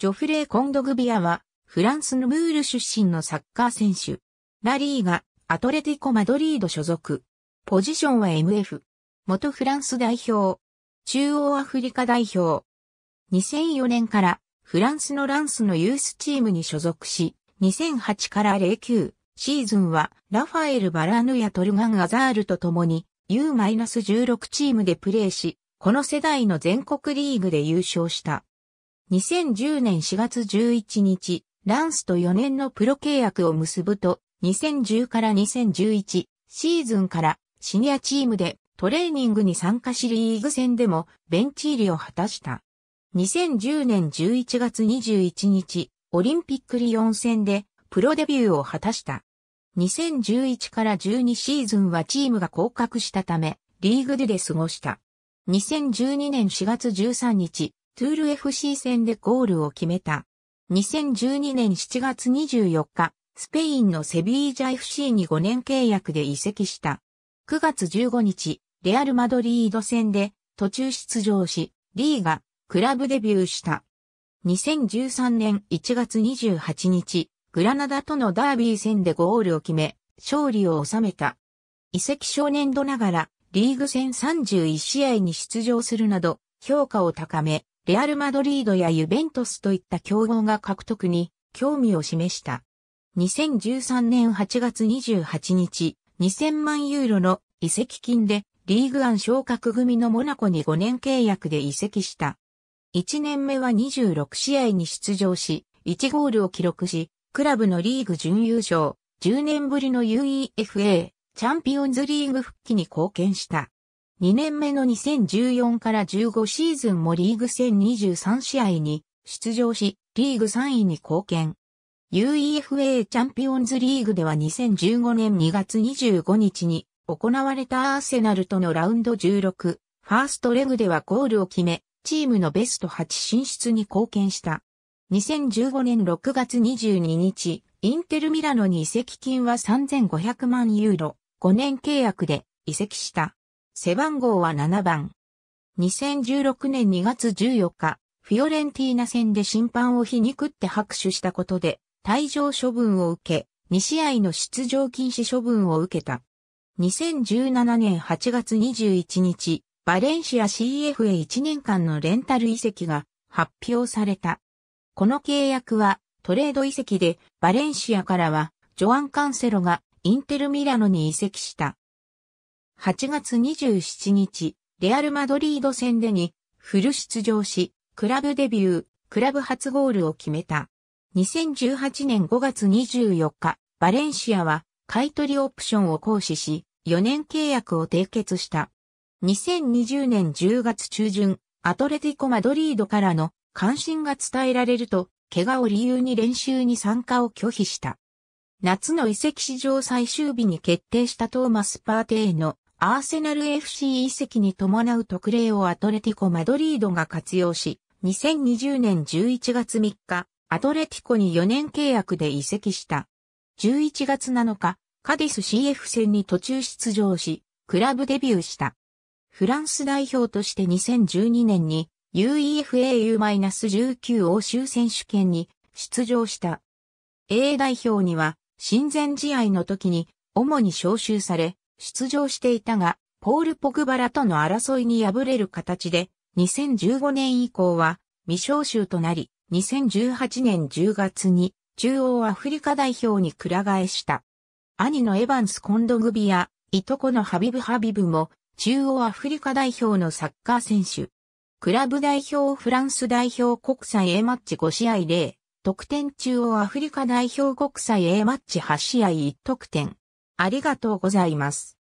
ジョフレー・コンドグビアは、フランスのムール出身のサッカー選手。ラリーが、アトレティコ・マドリード所属。ポジションは MF。元フランス代表。中央アフリカ代表。2004年からフランスのランスのユースチームに所属し、2008から09シーズンはラファエル・バラヌやトルガン・アザールと共に U-16 チームでプレーし、この世代の全国リーグで優勝した。2010年4月11日、ランスと4年のプロ契約を結ぶと、2010から2011シーズンからシニアチームでトレーニングに参加しリーグ戦でもベンチ入りを果たした。2010年11月21日、オリンピックリオン戦でプロデビューを果たした。2011から12シーズンはチームが降格したため、リーグでで過ごした。2012年4月13日、トゥール FC 戦でゴールを決めた。2012年7月24日、スペインのセビージャ FC に5年契約で移籍した。9月15日、レアル・マドリード戦で途中出場し、リーガ、クラブデビューした。2013年1月28日、グラナダとのダービー戦でゴールを決め、勝利を収めた。移籍少年度ながら、リーグ戦31試合に出場するなど、評価を高め、レアル・マドリードやユベントスといった競合が獲得に興味を示した。2013年8月28日、2000万ユーロの移籍金でリーグン昇格組のモナコに5年契約で移籍した。1年目は26試合に出場し、1ゴールを記録し、クラブのリーグ準優勝、10年ぶりの UEFA チャンピオンズリーグ復帰に貢献した。2年目の2014から15シーズンもリーグ戦23試合に出場し、リーグ3位に貢献。UEFA チャンピオンズリーグでは2015年2月25日に行われたアーセナルとのラウンド16、ファーストレグではゴールを決め、チームのベスト8進出に貢献した。2015年6月22日、インテルミラノに移籍金は3500万ユーロ、5年契約で移籍した。背番号は7番。2016年2月14日、フィオレンティーナ戦で審判を皮肉って拍手したことで、退場処分を受け、2試合の出場禁止処分を受けた。2017年8月21日、バレンシア CF へ1年間のレンタル移籍が発表された。この契約はトレード移籍でバレンシアからはジョアン・カンセロがインテルミラノに移籍した。8月27日、レアル・マドリード戦でにフル出場し、クラブデビュー、クラブ初ゴールを決めた。2018年5月24日、バレンシアは買取オプションを行使し、4年契約を締結した。2020年10月中旬、アトレティコ・マドリードからの関心が伝えられると、怪我を理由に練習に参加を拒否した。夏の移籍史上最終日に決定したトーマス・パーテイのアーセナル FC 移籍に伴う特例をアトレティコ・マドリードが活用し、2020年11月3日、アトレティコに4年契約で移籍した。11月7日、カディス CF 戦に途中出場し、クラブデビューした。フランス代表として2012年に UEFAU-19 欧州選手権に出場した。A 代表には、親善試合の時に主に招集され、出場していたが、ポール・ポグバラとの争いに敗れる形で、2015年以降は未招集となり、2018年10月に中央アフリカ代表にくら替えした。兄のエヴァンス・コンドグビや、いとこのハビブ・ハビブも、中央アフリカ代表のサッカー選手。クラブ代表フランス代表国際 A マッチ5試合0、得点中央アフリカ代表国際 A マッチ8試合1得点。ありがとうございます。